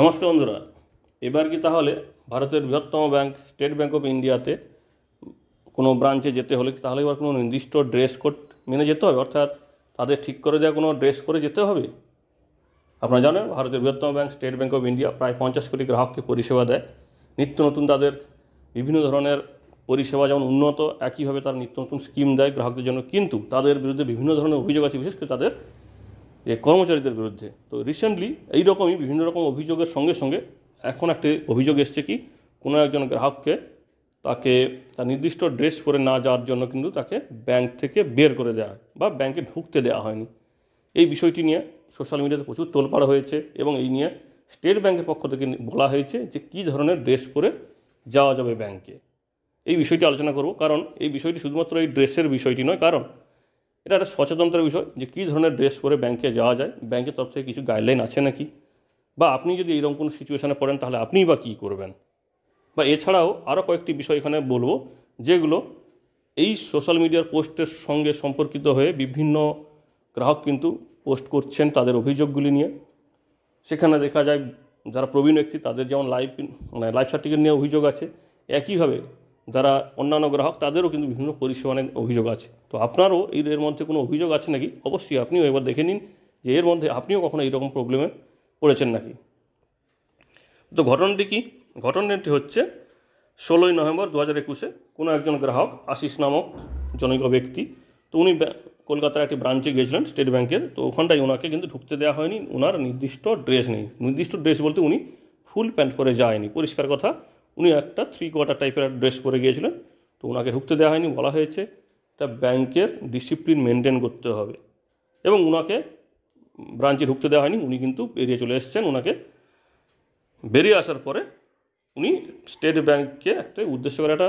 নমস্কার বন্ধুরা এবার কি তাহলে ভারতের বৃহত্তম ব্যাংক স্টেট ব্যাঙ্ক অফ ইন্ডিয়াতে কোনো ব্রাঞ্চে যেতে হলে তাহলে এবার কোনো নির্দিষ্ট ড্রেস কোড মেনে যেতে হবে অর্থাৎ তাদের ঠিক করে দেওয়া কোনো ড্রেস করে যেতে হবে আপনারা জানেন ভারতের বৃহত্তম bank State Bank of India প্রায় পঞ্চাশ কোটি গ্রাহককে পরিষেবা দেয় নিত্য নতুন তাদের বিভিন্ন ধরনের পরিষেবা যেমন উন্নত একইভাবে তার নিত্য নতুন স্কিম দেয় গ্রাহকদের জন্য কিন্তু তাদের বিরুদ্ধে বিভিন্ন ধরনের অভিযোগ আছে বিশেষ করে তাদের যে কর্মচারীদের বিরুদ্ধে তো রিসেন্টলি এই রকমই বিভিন্ন রকম অভিযোগের সঙ্গে সঙ্গে এখন একটি অভিযোগ এসছে কি কোনো একজন গ্রাহককে তাকে তার নির্দিষ্ট ড্রেস পরে না যাওয়ার জন্য কিন্তু তাকে ব্যাংক থেকে বের করে দেওয়া হয় বা ব্যাংকে ঢুকতে দেওয়া হয়নি এই বিষয়টি নিয়ে সোশ্যাল মিডিয়াতে প্রচুর তোলপাড় হয়েছে এবং এই নিয়ে স্টেট ব্যাংকের পক্ষ থেকে বলা হয়েছে যে কী ধরনের ড্রেস পরে যাওয়া যাবে ব্যাংকে এই বিষয়টি আলোচনা করব কারণ এই বিষয়টি শুধুমাত্র এই ড্রেসের বিষয়টি নয় কারণ এটা একটা সচেতনতার বিষয় যে কী ধরনের ড্রেস পরে ব্যাংকে যাওয়া যায় ব্যাংকের তরফ থেকে কিছু গাইডলাইন আছে নাকি বা আপনি যদি এরকম কোনো সিচুয়েশানে পড়েন তাহলে আপনিই বা কী করবেন বা এছাড়াও আরও কয়েকটি বিষয় এখানে বলবো যেগুলো এই সোশ্যাল মিডিয়ার পোস্টের সঙ্গে সম্পর্কিত হয়ে বিভিন্ন গ্রাহক কিন্তু পোস্ট করছেন তাদের অভিযোগগুলি নিয়ে সেখানে দেখা যায় যারা প্রবীণ ব্যক্তি তাদের যেমন লাইফ মানে লাইফ সার্টিফিকেট নিয়ে অভিযোগ আছে একইভাবে যারা অন্যান্য গ্রাহক তাদেরও কিন্তু বিভিন্ন পরিষেবা নেন অভিযোগ আছে তো আপনারও এর মধ্যে কোনো অভিযোগ আছে নাকি অবশ্যই আপনিও এবার দেখে নিন যে এর মধ্যে আপনিও কখনো এইরকম প্রবলেমে পড়েছেন নাকি তো ঘটনাটি কী ঘটনাটি হচ্ছে ষোলোই নভেম্বর দু হাজার একুশে কোনো একজন গ্রাহক আশিস নামক জনৈক ব্যক্তি তো উনি কলকাতার একটি ব্রাঞ্চে গিয়েছিলেন স্টেট ব্যাংকের তো ওখানটায় ওনাকে কিন্তু ঢুকতে দেওয়া হয়নি ওনার নির্দিষ্ট ড্রেস নেই নির্দিষ্ট ড্রেস বলতে উনি ফুল প্যান্ট পরে যায়নি পরিষ্কার কথা উনি একটা থ্রি কোয়ার্টার টাইপের ড্রেস পরে গিয়েছিলেন তো ওনাকে ঢুকতে দেওয়া হয়নি বলা হয়েছে তা ব্যাংকের ডিসিপ্লিন মেনটেন করতে হবে এবং ওনাকে ব্রাঞ্চে ঢুকতে দেওয়া হয়নি উনি কিন্তু বেরিয়ে চলে এসছেন ওনাকে বেরিয়ে আসার পরে উনি স্টেট ব্যাংককে একটা উদ্দেশ্য করে একটা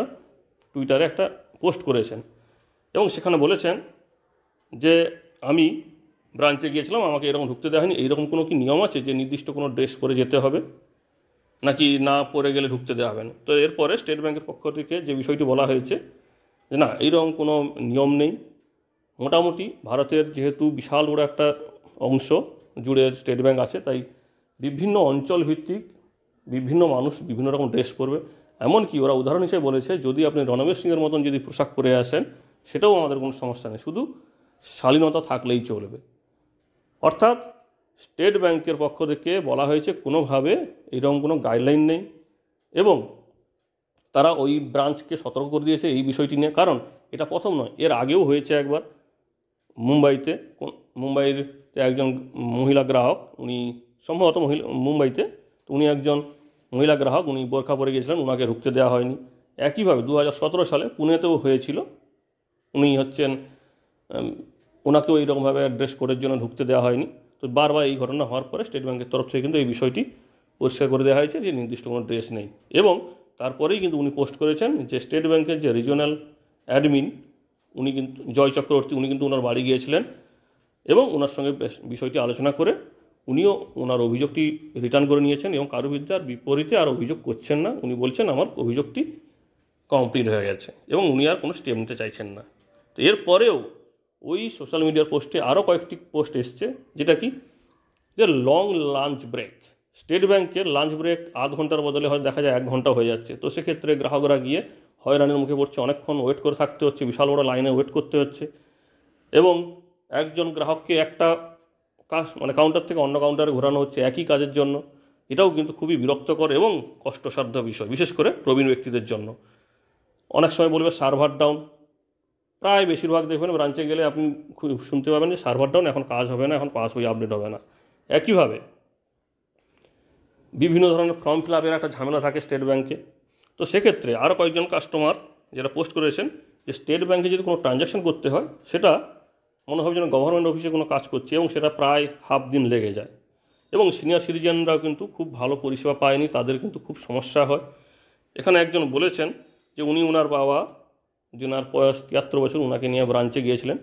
টুইটারে একটা পোস্ট করেছেন এবং সেখানে বলেছেন যে আমি ব্রাঞ্চে গিয়েছিলাম আমাকে এরকম ঢুকতে দেওয়া হয়নি এইরকম কোনো কি নিয়ম আছে যে নির্দিষ্ট কোনো ড্রেস পরে যেতে হবে নাকি না পড়ে গেলে ঢুকতে দেওয়া হবে না তো এরপরে স্টেট ব্যাংকের পক্ষ থেকে যে বিষয়টি বলা হয়েছে যে না এইরকম কোনো নিয়ম নেই মোটামুটি ভারতের যেহেতু বিশাল বড় একটা অংশ জুড়ে স্টেট ব্যাংক আছে তাই বিভিন্ন অঞ্চল ভিত্তিক বিভিন্ন মানুষ বিভিন্ন রকম ড্রেস পরবে এমনকি ওরা উদাহরণ হিসেবে বলেছে যদি আপনি রণবীর সিংয়ের মতন যদি পোশাক পরে আসেন সেটাও আমাদের কোনো সমস্যা নেই শুধু শালীনতা থাকলেই চলবে অর্থাৎ স্টেট ব্যাংকের পক্ষ থেকে বলা হয়েছে কোনোভাবে এরকম কোনো গাইডলাইন নেই এবং তারা ওই ব্রাঞ্চকে সতর্ক করে দিয়েছে এই বিষয়টি নিয়ে কারণ এটা প্রথম নয় এর আগেও হয়েছে একবার মুম্বাইতে মুম্বাইয়ের একজন মহিলা গ্রাহক উনি সম্ভবত মহিলা মুম্বাইতে তো উনি একজন মহিলা গ্রাহক উনি বোরখা পরে গিয়েছিলেন ওনাকে ঢুকতে দেওয়া হয়নি একইভাবে দু সালে পুনেতেও হয়েছিল উনি হচ্ছেন ওনাকেও এইরকমভাবে ড্রেস কোডের জন্য ঢুকতে দেওয়া হয়নি তো বারবার এই ঘটনা হওয়ার পরে স্টেট ব্যাংকের তরফ থেকে কিন্তু এই বিষয়টি পরিষ্কার করে দেওয়া হয়েছে যে নির্দিষ্ট কোনো ড্রেস নেই এবং তারপরেই কিন্তু উনি পোস্ট করেছেন যে স্টেট ব্যাংকের যে রিজিওনাল অ্যাডমিন উনি কিন্তু জয় চক্রবর্তী উনি কিন্তু ওনার বাড়ি গিয়েছিলেন এবং ওনার সঙ্গে বিষয়টি আলোচনা করে উনিও ওনার অভিযোগটি রিটার্ন করে নিয়েছেন এবং কারুবিদ্যার বিপরীতে আর অভিযোগ করছেন না উনি বলছেন আমার অভিযোগটি কমপ্লিট হয়ে গেছে এবং উনি আর কোনো স্টেপ নিতে চাইছেন না তো এরপরেও ওই সোশ্যাল মিডিয়ার পোস্টে আরও কয়েকটি পোস্ট এসছে যেটা কি যে লং লাঞ্চ ব্রেক স্টেট ব্যাংকের লাঞ্চ ব্রেক আধ ঘন্টার বদলে হয় দেখা যায় এক ঘন্টা হয়ে যাচ্ছে তো সেক্ষেত্রে গ্রাহকরা গিয়ে হয়রানির মুখে পড়ছে অনেকক্ষণ ওয়েট করে থাকতে হচ্ছে বিশাল বড় লাইনে ওয়েট করতে হচ্ছে এবং একজন গ্রাহককে একটা কাজ মানে কাউন্টার থেকে অন্য কাউন্টারে ঘোরানো হচ্ছে একই কাজের জন্য এটাও কিন্তু খুবই বিরক্তকর এবং কষ্টসাধ্য বিষয় বিশেষ করে প্রবীণ ব্যক্তিদের জন্য অনেক সময় বলবে সার্ভার ডাউন প্রায় বেশিরভাগ দেখবেন ব্রাঞ্চে গেলে আপনি শুনতে পাবেন যে সার্ভার ডাউন এখন কাজ হবে না এখন পাসবই আপডেট হবে না একইভাবে বিভিন্ন ধরনের ফর্ম ফিল আপের একটা ঝামেলা থাকে স্টেট ব্যাঙ্কে তো সেক্ষেত্রে আরও কয়েকজন কাস্টমার যেটা পোস্ট করেছেন যে স্টেট ব্যাঙ্কে যদি কোনো ট্রানজ্যাকশন করতে হয় সেটা মনে হবে যেন গভর্নমেন্ট অফিসে কোনো কাজ করছে এবং সেটা প্রায় হাফ দিন লেগে যায় এবং সিনিয়র সিটিজেনরাও কিন্তু খুব ভালো পরিষেবা পায়নি তাদের কিন্তু খুব সমস্যা হয় এখানে একজন বলেছেন যে উনি ওনার বাবা যেনার বয়স তিয়াত্তর বছর ওনাকে নিয়ে ব্রাঞ্চে গিয়েছিলেন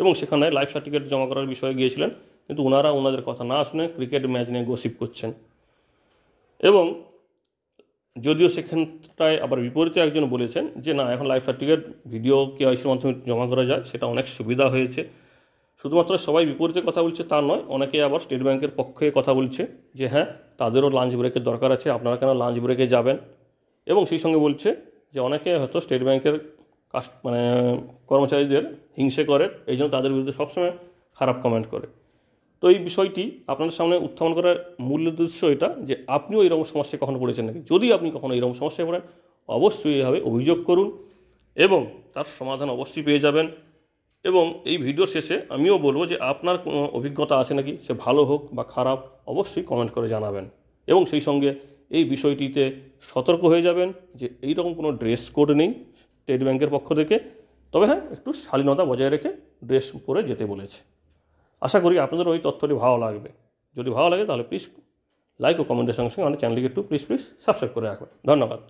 এবং সেখানে লাইফ সার্টিফিকেট জমা করার বিষয়ে গিয়েছিলেন কিন্তু ওনারা ওনাদের কথা না শুনে ক্রিকেট ম্যাচ নিয়ে গসিপ করছেন এবং যদিও সেখানটায় আবার বিপরীতে একজন বলেছেন যে না এখন লাইফ সার্টিফিকেট ভিডিও কেওয়াইসির মাধ্যমে জমা করা যায় সেটা অনেক সুবিধা হয়েছে শুধুমাত্র সবাই বিপরীতে কথা বলছে তা নয় অনেকে আবার স্টেট ব্যাংকের পক্ষে কথা বলছে যে হ্যাঁ তাদেরও লাঞ্চ ব্রেকের দরকার আছে আপনারা কেন লাঞ্চ ব্রেকে যাবেন এবং সেই সঙ্গে বলছে যে অনেকে হয়তো স্টেট ব্যাংকের কাস্ট মানে কর্মচারীদের হিংসে করে এই জন্য তাদের বিরুদ্ধে সবসময় খারাপ কমেন্ট করে তো এই বিষয়টি আপনাদের সামনে উত্থাপন করার মূল উদ্দেশ্য এটা যে আপনিও এরকম সমস্যায় কখনো পড়েছেন নাকি যদি আপনি কখনো এরকম সমস্যায় পড়েন অবশ্যই এভাবে অভিযোগ করুন এবং তার সমাধান অবশ্যই পেয়ে যাবেন এবং এই ভিডিও শেষে আমিও বলবো যে আপনার কোনো অভিজ্ঞতা আছে নাকি সে ভালো হোক বা খারাপ অবশ্যই কমেন্ট করে জানাবেন এবং সেই সঙ্গে এই বিষয়টিতে সতর্ক হয়ে যাবেন যে এইরকম কোনো ড্রেস কোড নেই স্টেট ব্যাংকের পক্ষ থেকে তবে হ্যাঁ একটু শালীনতা বজায় রেখে ড্রেস পরে যেতে বলেছে আশা করি আপনাদের ওই তথ্যটি ভালো লাগবে যদি ভালো লাগে তাহলে প্লিজ লাইক ও কমেন্টের সঙ্গে সঙ্গে আমাদের চ্যানেলটিকে একটু প্লিজ প্লিজ সাবস্ক্রাইব করে রাখবেন ধন্যবাদ